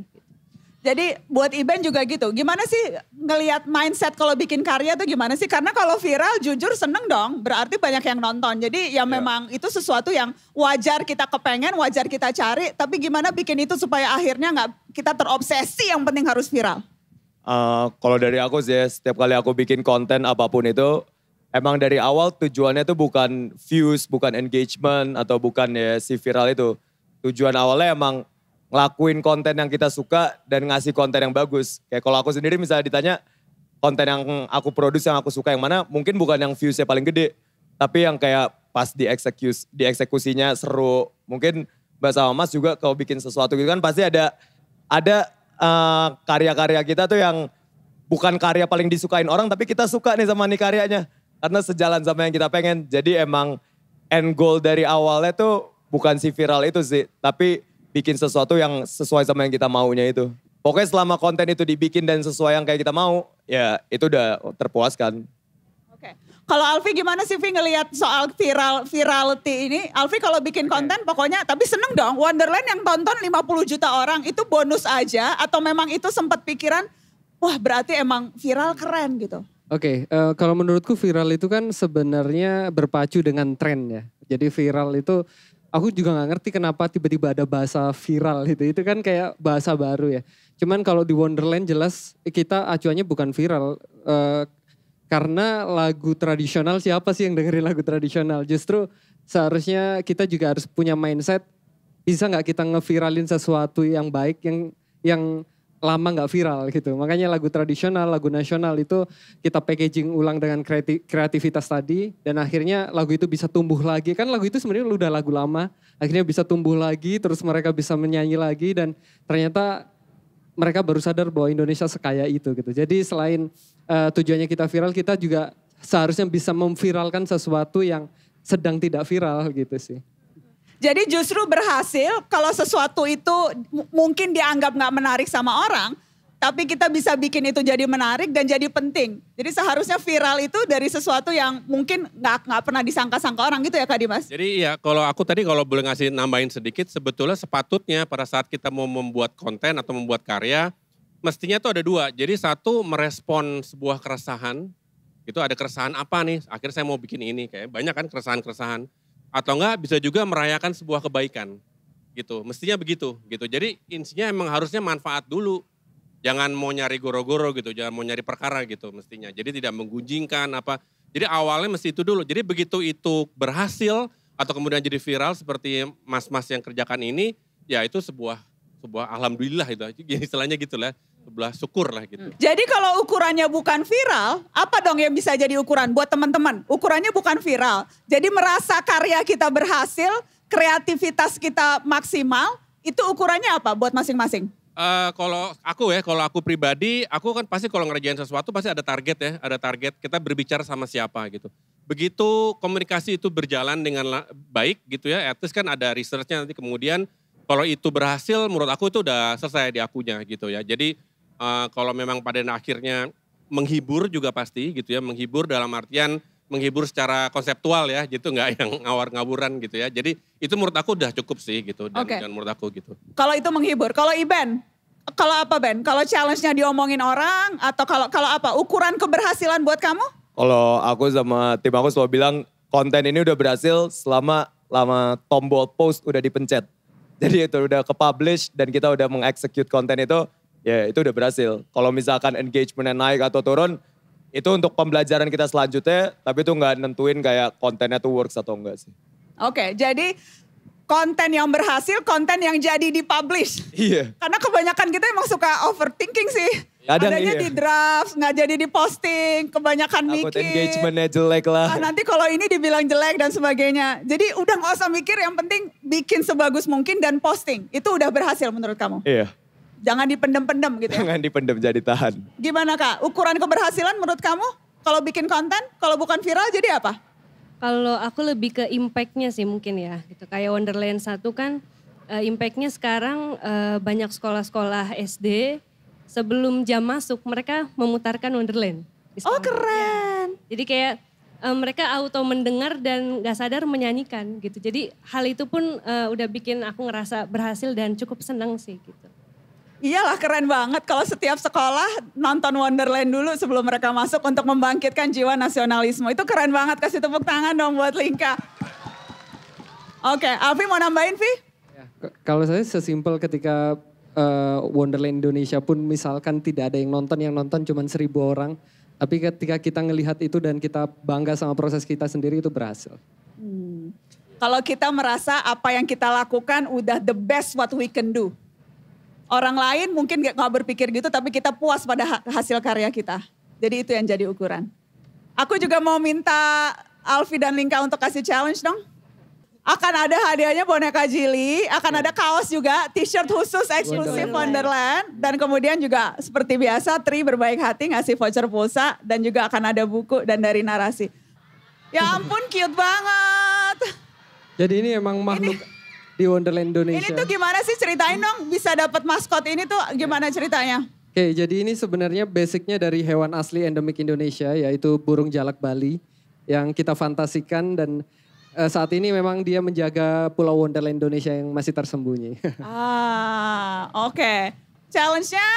Jadi buat Iben juga gitu. Gimana sih ngelihat mindset kalau bikin karya tuh gimana sih? Karena kalau viral jujur seneng dong. Berarti banyak yang nonton. Jadi ya yeah. memang itu sesuatu yang wajar kita kepengen, wajar kita cari. Tapi gimana bikin itu supaya akhirnya nggak kita terobsesi yang penting harus viral? Uh, kalau dari aku sih setiap kali aku bikin konten apapun itu emang dari awal tujuannya tuh bukan views, bukan engagement atau bukan ya si viral itu. Tujuan awalnya emang ngelakuin konten yang kita suka dan ngasih konten yang bagus. Kayak kalau aku sendiri misalnya ditanya konten yang aku produce yang aku suka yang mana, mungkin bukan yang viewsnya paling gede, tapi yang kayak pas dieksekusi dieksekusinya seru. Mungkin Mbak sama Mas juga kalau bikin sesuatu gitu kan pasti ada ada eh, karya-karya uh, kita tuh yang bukan karya paling disukain orang tapi kita suka nih sama nih karyanya karena sejalan sama yang kita pengen. Jadi emang end goal dari awalnya tuh bukan si viral itu sih, tapi bikin sesuatu yang sesuai sama yang kita maunya itu. Pokoknya selama konten itu dibikin dan sesuai yang kayak kita mau, ya itu udah terpuaskan. Oke. Kalau Alfi gimana sih Vi ngelihat soal viral virality ini? Alfi kalau bikin konten pokoknya tapi seneng dong Wonderland yang tonton 50 juta orang itu bonus aja atau memang itu sempat pikiran wah berarti emang viral keren gitu. Oke, okay, uh, eh, kalau menurutku viral itu kan sebenarnya berpacu dengan tren ya. Jadi viral itu aku juga nggak ngerti kenapa tiba-tiba ada bahasa viral gitu. Itu kan kayak bahasa baru ya. Cuman kalau di Wonderland jelas kita acuannya bukan viral. Uh, karena lagu tradisional siapa sih yang dengerin lagu tradisional? Justru seharusnya kita juga harus punya mindset bisa nggak kita ngeviralin sesuatu yang baik yang yang lama nggak viral gitu. Makanya lagu tradisional, lagu nasional itu kita packaging ulang dengan kreatif, kreativitas tadi dan akhirnya lagu itu bisa tumbuh lagi. Kan lagu itu sebenarnya udah lagu lama, akhirnya bisa tumbuh lagi terus mereka bisa menyanyi lagi dan ternyata mereka baru sadar bahwa Indonesia sekaya itu gitu. Jadi selain uh, tujuannya kita viral, kita juga seharusnya bisa memviralkan sesuatu yang sedang tidak viral gitu sih. Jadi justru berhasil kalau sesuatu itu mungkin dianggap nggak menarik sama orang, tapi kita bisa bikin itu jadi menarik dan jadi penting. Jadi seharusnya viral itu dari sesuatu yang mungkin nggak nggak pernah disangka-sangka orang gitu ya Kak Dimas. Jadi ya kalau aku tadi kalau boleh ngasih nambahin sedikit, sebetulnya sepatutnya pada saat kita mau membuat konten atau membuat karya, mestinya itu ada dua. Jadi satu merespon sebuah keresahan, itu ada keresahan apa nih? Akhirnya saya mau bikin ini, kayak banyak kan keresahan-keresahan atau enggak bisa juga merayakan sebuah kebaikan gitu mestinya begitu gitu jadi intinya emang harusnya manfaat dulu jangan mau nyari goro-goro gitu jangan mau nyari perkara gitu mestinya jadi tidak menggunjingkan apa jadi awalnya mesti itu dulu jadi begitu itu berhasil atau kemudian jadi viral seperti mas-mas yang kerjakan ini ya itu sebuah sebuah alhamdulillah itu istilahnya gitulah sebelah syukur lah gitu. Hmm. Jadi kalau ukurannya bukan viral, apa dong yang bisa jadi ukuran buat teman-teman? Ukurannya bukan viral. Jadi merasa karya kita berhasil, kreativitas kita maksimal, itu ukurannya apa buat masing-masing? Uh, kalau aku ya, kalau aku pribadi, aku kan pasti kalau ngerjain sesuatu pasti ada target ya, ada target kita berbicara sama siapa gitu. Begitu komunikasi itu berjalan dengan baik gitu ya, at kan ada researchnya nanti kemudian kalau itu berhasil menurut aku itu udah selesai di akunya gitu ya. Jadi uh, kalau memang pada akhirnya menghibur juga pasti gitu ya, menghibur dalam artian menghibur secara konseptual ya, gitu nggak (laughs) yang ngawur-ngawuran gitu ya. Jadi itu menurut aku udah cukup sih gitu dan, okay. menurut aku gitu. Kalau itu menghibur, kalau event, kalau apa Ben? Kalau challenge-nya diomongin orang atau kalau kalau apa? Ukuran keberhasilan buat kamu? Kalau aku sama tim aku selalu bilang konten ini udah berhasil selama lama tombol post udah dipencet. (laughs) Jadi itu udah ke publish dan kita udah mengeksekut konten itu ya itu udah berhasil. Kalau misalkan engagementnya naik atau turun, itu untuk pembelajaran kita selanjutnya, tapi itu nggak nentuin kayak kontennya tuh works atau enggak sih. Oke, okay, jadi konten yang berhasil, konten yang jadi dipublish. Iya. Karena kebanyakan kita emang suka overthinking sih. Kadang ya, Adanya iya. di draft, nggak jadi di posting, kebanyakan Takut mikir. engagementnya jelek lah. Nah, nanti kalau ini dibilang jelek dan sebagainya. Jadi udah nggak usah mikir, yang penting bikin sebagus mungkin dan posting. Itu udah berhasil menurut kamu? Iya. Jangan dipendem-pendem gitu ya. Jangan dipendem jadi tahan. Gimana Kak? Ukuran keberhasilan menurut kamu kalau bikin konten, kalau bukan viral jadi apa? Kalau aku lebih ke impactnya sih mungkin ya. Gitu. Kayak Wonderland satu kan eh, impactnya sekarang eh, banyak sekolah-sekolah SD sebelum jam masuk mereka memutarkan Wonderland. Oh keren. Ya. Jadi kayak Um, mereka auto mendengar dan gak sadar menyanyikan gitu. Jadi hal itu pun uh, udah bikin aku ngerasa berhasil dan cukup senang sih gitu. Iyalah keren banget kalau setiap sekolah nonton Wonderland dulu sebelum mereka masuk untuk membangkitkan jiwa nasionalisme. Itu keren banget kasih tepuk tangan dong buat Lingka. Oke, okay, Alfi mau nambahin Vi? Ya, kalau saya sesimpel ketika uh, Wonderland Indonesia pun misalkan tidak ada yang nonton, yang nonton cuma seribu orang. Tapi ketika kita melihat itu dan kita bangga sama proses kita sendiri itu berhasil. Hmm. Kalau kita merasa apa yang kita lakukan udah the best what we can do Orang lain mungkin gak, gak berpikir gitu tapi kita puas pada hasil karya kita. Jadi itu yang jadi ukuran. Aku juga mau minta Alfi dan Lingka untuk kasih challenge dong. Akan ada hadiahnya boneka Jili, akan ada kaos juga, t-shirt khusus eksklusif Wonderland. Dan kemudian juga seperti biasa Tri berbaik hati ngasih voucher pulsa dan juga akan ada buku dan dari narasi. Ya ampun cute banget. Jadi ini emang makhluk di Wonderland Indonesia. Ini tuh gimana sih ceritain dong bisa dapat maskot ini tuh gimana ya. ceritanya? Oke, okay, jadi ini sebenarnya basicnya dari hewan asli endemik Indonesia yaitu burung jalak Bali yang kita fantasikan dan uh, saat ini memang dia menjaga Pulau Wonderland Indonesia yang masih tersembunyi. (laughs) ah, oke. Okay. Challenge-nya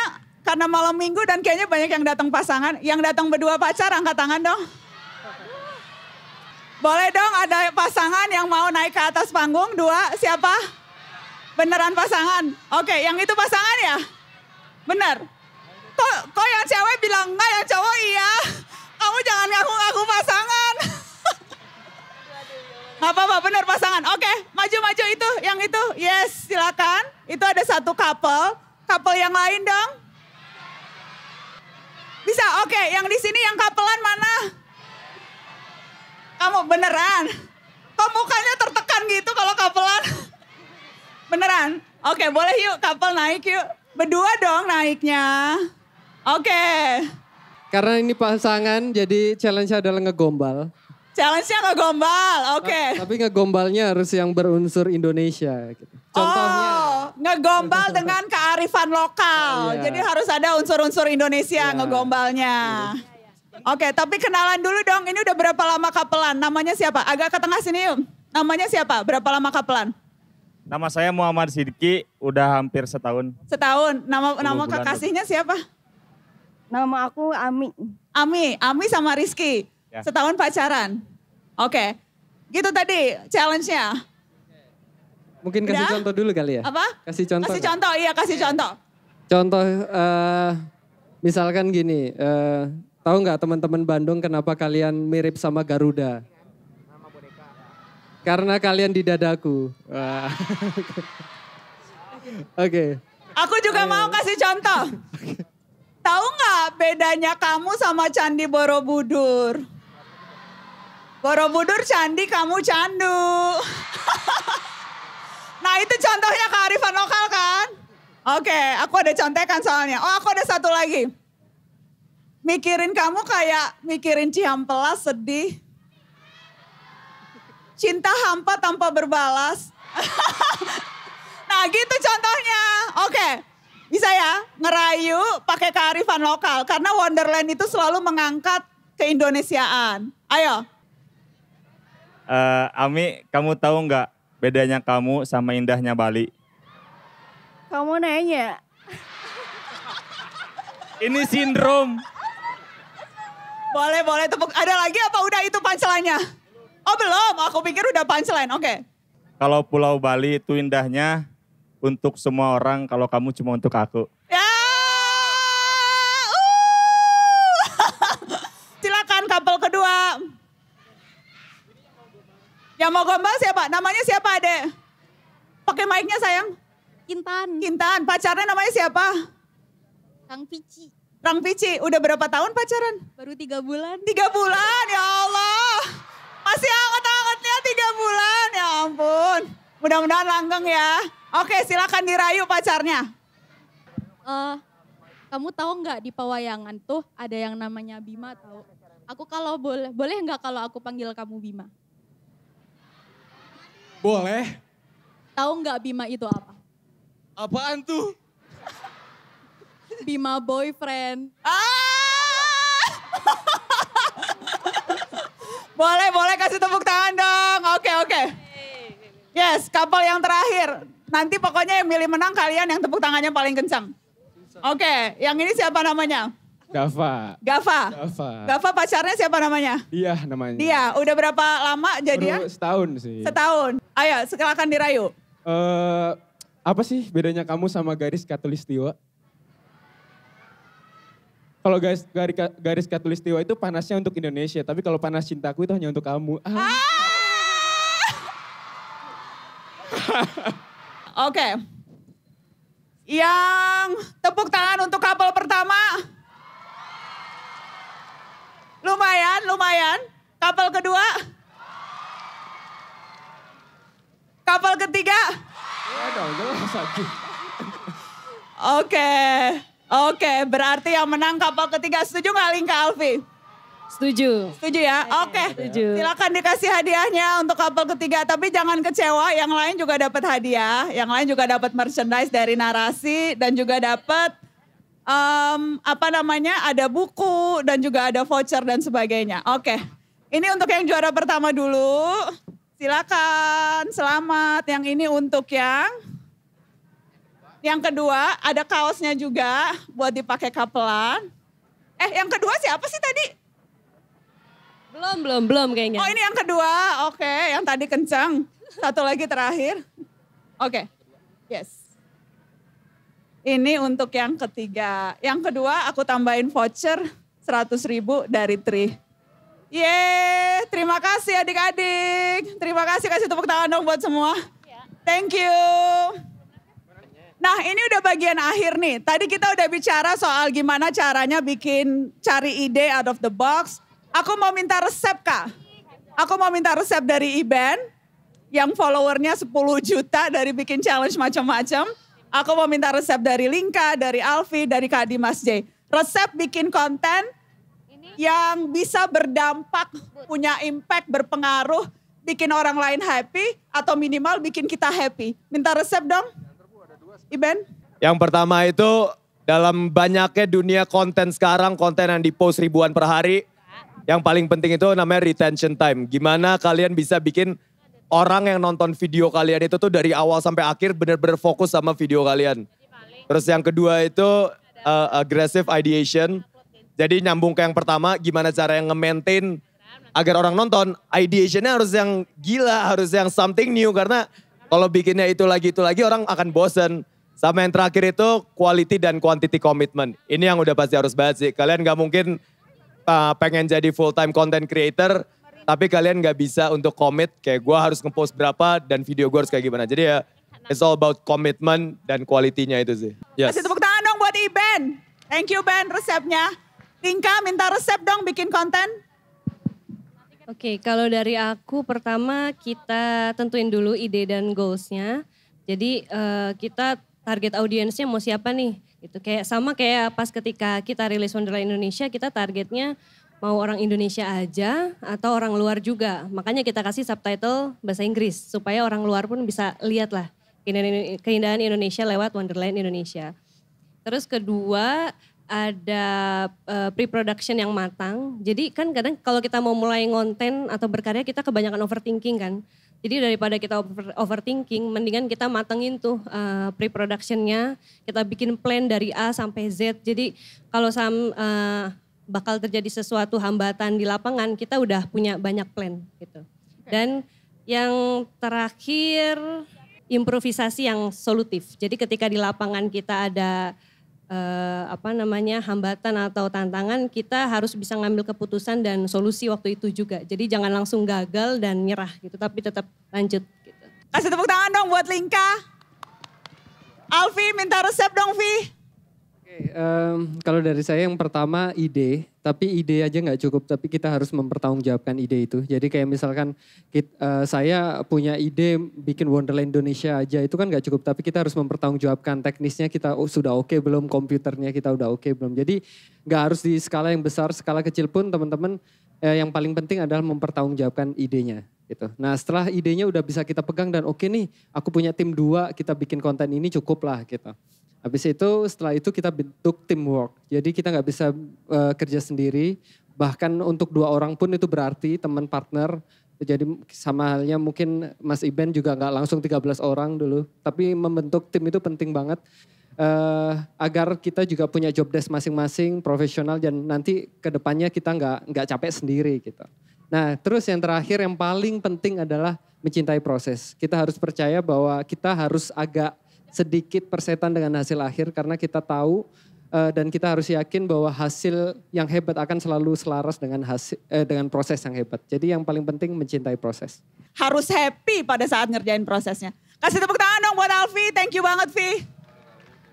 karena malam minggu dan kayaknya banyak yang datang pasangan, yang datang berdua pacar angkat tangan dong. Boleh dong ada pasangan yang mau naik ke atas panggung? Dua, siapa? Beneran pasangan? Oke, yang itu pasangan ya? Bener? Kok, kok yang cewek bilang enggak, yang cowok iya? Kamu jangan ngaku-ngaku pasangan. (laughs) Gak apa-apa, bener pasangan. Oke, maju-maju itu, yang itu. Yes, silakan. Itu ada satu couple. Couple yang lain dong. Bisa, oke. Yang di sini yang kapelan mana? kamu beneran. Kok mukanya tertekan gitu kalau kapelan? Beneran? Oke, boleh yuk kapel naik yuk. Berdua dong naiknya. Oke. Karena ini pasangan, jadi challenge-nya adalah ngegombal. Challenge-nya ngegombal, oke. Okay. tapi ngegombalnya harus yang berunsur Indonesia. Contohnya. Oh, ngegombal dengan kearifan lokal. Oh, iya. Jadi harus ada unsur-unsur Indonesia iya. ngegombalnya. Iya. Oke, okay, tapi kenalan dulu dong. Ini udah berapa lama kapelan? Namanya siapa? Agak ke tengah sini yuk. Namanya siapa? Berapa lama kapelan? Nama saya Muhammad Sidki, udah hampir setahun. Setahun. Nama nama kekasihnya siapa? Nama aku Ami. Ami, Ami sama Rizky. Ya. Setahun pacaran. Oke. Okay. Gitu tadi challenge-nya. Mungkin kasih udah? contoh dulu kali ya. Apa? Kasih contoh. Kasih contoh, iya kasih contoh. Contoh, uh, misalkan gini, uh, Tahu nggak teman-teman Bandung kenapa kalian mirip sama Garuda? Karena kalian di dadaku. (laughs) Oke. okay. Aku juga Ayo. mau kasih contoh. Tahu nggak bedanya kamu sama Candi Borobudur? Borobudur candi, kamu candu. (laughs) nah itu contohnya kearifan lokal kan? Oke, okay, aku ada contekan soalnya. Oh aku ada satu lagi. Mikirin kamu kayak mikirin ciampelas sedih. Cinta hampa tanpa berbalas. (laughs) nah gitu contohnya. Oke. Okay. Bisa ya ngerayu pakai kearifan lokal karena Wonderland itu selalu mengangkat keindonesiaan. Ayo. Uh, Ami, kamu tahu nggak bedanya kamu sama indahnya Bali? Kamu nanya. Ini sindrom. Boleh, boleh tepuk. Ada lagi apa udah itu pancelannya? Oh belum, aku pikir udah pancelan. Oke. Okay. Kalau Pulau Bali itu indahnya untuk semua orang, kalau kamu cuma untuk aku. Ya. Uh. (laughs) Silakan couple kedua. Yang mau gombal siapa? Namanya siapa, Ade? Pakai mic-nya sayang. Kintan. Kintan, pacarnya namanya siapa? Kang Pici. Rang Pici, udah berapa tahun pacaran? Baru tiga bulan. Tiga bulan, ya Allah. Masih angkat-angkatnya tiga bulan, ya ampun. Mudah-mudahan langgeng ya. Oke, silakan dirayu pacarnya. Uh, kamu tahu nggak di pawayangan tuh ada yang namanya Bima tahu? Aku kalau boleh, boleh nggak kalau aku panggil kamu Bima? Boleh. Tahu nggak Bima itu apa? Apaan tuh? Bima boyfriend. Ah! (laughs) boleh, boleh kasih tepuk tangan dong. Oke, okay, oke. Okay. Yes, kapal yang terakhir. Nanti pokoknya yang milih menang kalian yang tepuk tangannya paling kencang. Oke, okay, yang ini siapa namanya? Gava. Gava. Gava. Gava pacarnya siapa namanya? Dia namanya. Dia. Udah berapa lama jadi ya? setahun sih. Setahun. Ayo, silakan dirayu. Eh, uh, apa sih bedanya kamu sama garis katulistiwa? kalau garis, garis garis katulistiwa itu panasnya untuk Indonesia, tapi kalau panas cintaku itu hanya untuk kamu. Ah. ah. (laughs) Oke. Okay. Yang tepuk tangan untuk kapal pertama. Lumayan, lumayan. Kapal kedua. Kapal ketiga. Oke. Okay. Oke, okay, berarti yang menang kapal ketiga setuju nggak Lingka Alfi? Setuju. Setuju ya? Oke. Okay. Setuju. Silakan dikasih hadiahnya untuk kapal ketiga, tapi jangan kecewa, yang lain juga dapat hadiah, yang lain juga dapat merchandise dari narasi dan juga dapat um, apa namanya? ada buku dan juga ada voucher dan sebagainya. Oke. Okay. Ini untuk yang juara pertama dulu. Silakan. Selamat. Yang ini untuk yang yang kedua ada kaosnya juga buat dipakai kapelan. Eh yang kedua siapa sih tadi? Belum, belum, belum kayaknya. Oh ini yang kedua, oke. Okay. Yang tadi kenceng. Satu lagi terakhir. Oke, okay. yes. Ini untuk yang ketiga. Yang kedua aku tambahin voucher 100 ribu dari Tri. Yeay, terima kasih adik-adik. Terima kasih, kasih tepuk tangan dong buat semua. Iya. Thank you. Nah ini udah bagian akhir nih. Tadi kita udah bicara soal gimana caranya bikin cari ide out of the box. Aku mau minta resep kak. Aku mau minta resep dari Iben yang followernya 10 juta dari bikin challenge macam-macam. Aku mau minta resep dari Lingka, dari Alfi, dari Kak Dimas J. Resep bikin konten yang bisa berdampak, punya impact, berpengaruh, bikin orang lain happy atau minimal bikin kita happy. Minta resep dong. Iben? Yang pertama itu dalam banyaknya dunia konten sekarang, konten yang dipost ribuan per hari, yang paling penting itu namanya retention time. Gimana kalian bisa bikin orang yang nonton video kalian itu tuh dari awal sampai akhir benar-benar fokus sama video kalian. Terus yang kedua itu uh, aggressive ideation. Jadi nyambung ke yang pertama, gimana cara yang nge-maintain agar orang nonton, ideationnya harus yang gila, harus yang something new. Karena kalau bikinnya itu lagi, itu lagi orang akan bosen. Sama yang terakhir itu quality dan quantity commitment. Ini yang udah pasti harus banget sih. Kalian gak mungkin uh, pengen jadi full time content creator, tapi kalian gak bisa untuk commit kayak gue harus ngepost berapa dan video gue harus kayak gimana. Jadi ya it's all about commitment dan quality-nya itu sih. Yes. Kasih tepuk tangan dong buat Iben. Thank you Ben resepnya. Tingka minta resep dong bikin konten. Oke, okay, kalau dari aku pertama kita tentuin dulu ide dan goalsnya. Jadi uh, kita target audiensnya mau siapa nih Itu kayak sama kayak pas ketika kita rilis Wonderland Indonesia kita targetnya mau orang Indonesia aja atau orang luar juga makanya kita kasih subtitle bahasa Inggris supaya orang luar pun bisa lihat lah keindahan Indonesia lewat Wonderland Indonesia terus kedua ada uh, pre-production yang matang jadi kan kadang kalau kita mau mulai ngonten atau berkarya kita kebanyakan overthinking kan jadi daripada kita over, overthinking, mendingan kita matengin tuh uh, pre-productionnya, kita bikin plan dari A sampai Z. Jadi kalau sam uh, bakal terjadi sesuatu hambatan di lapangan, kita udah punya banyak plan gitu. Dan yang terakhir improvisasi yang solutif. Jadi ketika di lapangan kita ada eh, apa namanya hambatan atau tantangan kita harus bisa ngambil keputusan dan solusi waktu itu juga. Jadi jangan langsung gagal dan nyerah gitu, tapi tetap lanjut. Gitu. Kasih tepuk tangan dong buat Lingka. Alfi minta resep dong Vi um, kalau dari saya yang pertama ide, tapi ide aja nggak cukup, tapi kita harus mempertanggungjawabkan ide itu. Jadi kayak misalkan kita, uh, eh, saya punya ide bikin Wonderland Indonesia aja, itu kan nggak cukup, tapi kita harus mempertanggungjawabkan teknisnya kita oh, sudah oke okay belum, komputernya kita udah oke okay belum. Jadi nggak harus di skala yang besar, skala kecil pun teman-teman eh, yang paling penting adalah mempertanggungjawabkan idenya gitu. Nah setelah idenya udah bisa kita pegang dan oke okay nih aku punya tim dua kita bikin konten ini cukup lah gitu. Habis itu setelah itu kita bentuk teamwork. Jadi kita nggak bisa uh, kerja sendiri. Bahkan untuk dua orang pun itu berarti teman partner. Jadi sama halnya mungkin Mas Iben juga nggak langsung 13 orang dulu. Tapi membentuk tim itu penting banget uh, agar kita juga punya job desk masing-masing profesional dan nanti kedepannya kita nggak nggak capek sendiri gitu. Nah terus yang terakhir yang paling penting adalah mencintai proses. Kita harus percaya bahwa kita harus agak sedikit persetan dengan hasil akhir karena kita tahu uh, dan kita harus yakin bahwa hasil yang hebat akan selalu selaras dengan hasil uh, dengan proses yang hebat. Jadi yang paling penting mencintai proses. Harus happy pada saat ngerjain prosesnya. Kasih tepuk tangan dong buat Alfi. Thank you banget Vi.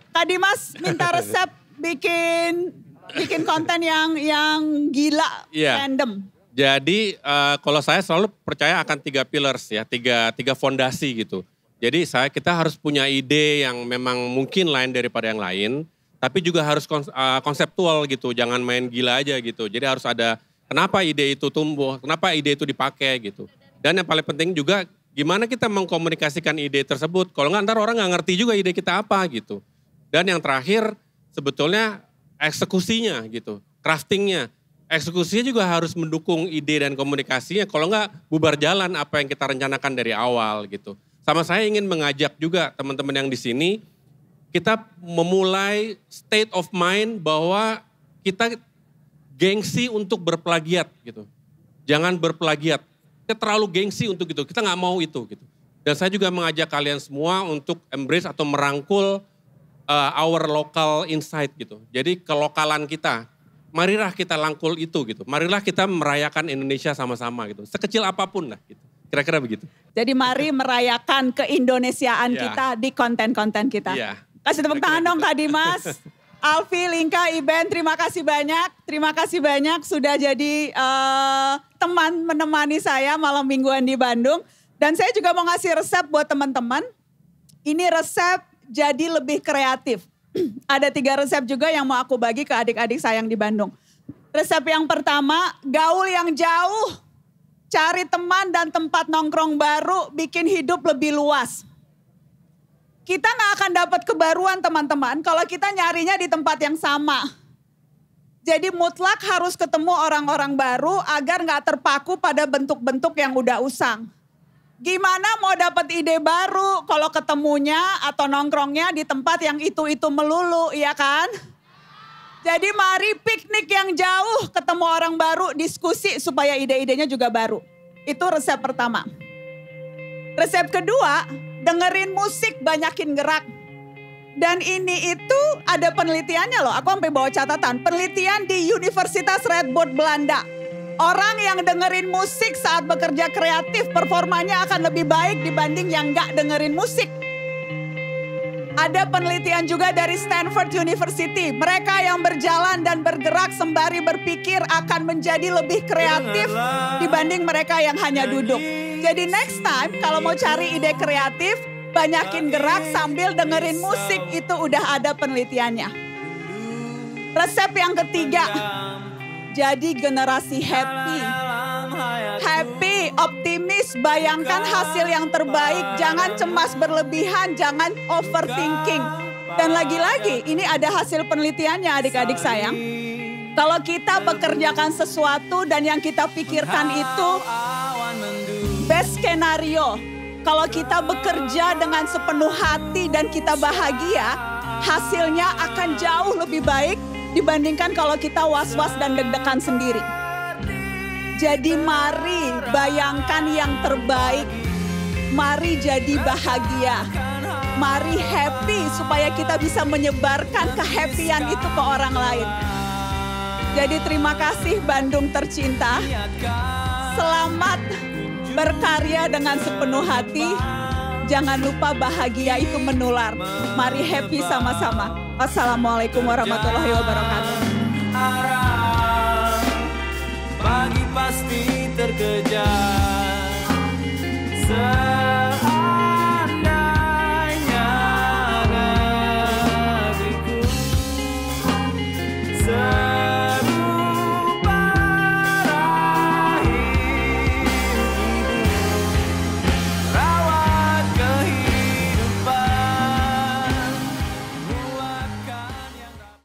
Tadi Mas minta (laughs) resep bikin bikin konten yang yang gila yeah. random. Jadi uh, kalau saya selalu percaya akan tiga pillars ya, tiga tiga fondasi gitu. Jadi saya kita harus punya ide yang memang mungkin lain daripada yang lain, tapi juga harus eh, konseptual gitu, jangan main gila aja gitu. Jadi harus ada kenapa ide itu tumbuh, kenapa ide itu dipakai gitu. Dan yang paling penting juga gimana kita mengkomunikasikan ide tersebut. Kalau nggak ntar orang nggak ngerti juga ide kita apa gitu. Dan yang terakhir sebetulnya eksekusinya gitu, craftingnya. Eksekusinya juga harus mendukung ide dan komunikasinya. Kalau nggak bubar jalan apa yang kita rencanakan dari awal gitu. Sama saya ingin mengajak juga teman-teman yang di sini, kita memulai state of mind bahwa kita gengsi untuk berplagiat gitu. Jangan berplagiat. Kita terlalu gengsi untuk itu. Kita nggak mau itu gitu. Dan saya juga mengajak kalian semua untuk embrace atau merangkul uh, our local insight gitu. Jadi kelokalan kita. Marilah kita langkul itu gitu. Marilah kita merayakan Indonesia sama-sama gitu. Sekecil apapun lah gitu. Kira-kira begitu. Jadi mari (laughs) merayakan keindonesiaan yeah. kita di konten-konten kita. Yeah. Kasih tepuk tangan dong gitu. Kak Dimas. (laughs) Alfi, Lingka, Iben, terima kasih banyak. Terima kasih banyak sudah jadi uh, teman menemani saya malam mingguan di Bandung. Dan saya juga mau ngasih resep buat teman-teman. Ini resep jadi lebih kreatif. (clears throat) Ada tiga resep juga yang mau aku bagi ke adik-adik sayang di Bandung. Resep yang pertama, gaul yang jauh. Cari teman dan tempat nongkrong baru bikin hidup lebih luas. Kita nggak akan dapat kebaruan teman-teman kalau kita nyarinya di tempat yang sama. Jadi mutlak harus ketemu orang-orang baru agar nggak terpaku pada bentuk-bentuk yang udah usang. Gimana mau dapat ide baru kalau ketemunya atau nongkrongnya di tempat yang itu-itu melulu, ya kan? Jadi mari piknik yang jauh, ketemu orang baru, diskusi supaya ide-idenya juga baru. Itu resep pertama. Resep kedua, dengerin musik, banyakin gerak. Dan ini itu ada penelitiannya loh, aku sampai bawa catatan. Penelitian di Universitas Redwood Belanda. Orang yang dengerin musik saat bekerja kreatif performanya akan lebih baik dibanding yang nggak dengerin musik. Ada penelitian juga dari Stanford University. Mereka yang berjalan dan bergerak sembari berpikir akan menjadi lebih kreatif dibanding mereka yang hanya duduk. Jadi next time kalau mau cari ide kreatif, banyakin gerak sambil dengerin musik itu udah ada penelitiannya. Resep yang ketiga, jadi generasi happy. Happy bayangkan hasil yang terbaik, jangan cemas berlebihan, jangan overthinking. Dan lagi-lagi, ini ada hasil penelitiannya adik-adik sayang. Kalau kita bekerjakan sesuatu dan yang kita pikirkan itu best skenario. Kalau kita bekerja dengan sepenuh hati dan kita bahagia, hasilnya akan jauh lebih baik dibandingkan kalau kita was-was dan deg-degan sendiri. Jadi mari bayangkan yang terbaik. Mari jadi bahagia. Mari happy supaya kita bisa menyebarkan kehappian itu ke orang lain. Jadi terima kasih Bandung tercinta. Selamat berkarya dengan sepenuh hati. Jangan lupa bahagia itu menular. Mari happy sama-sama. Assalamualaikum warahmatullahi wabarakatuh pagi pasti terkejar. Saya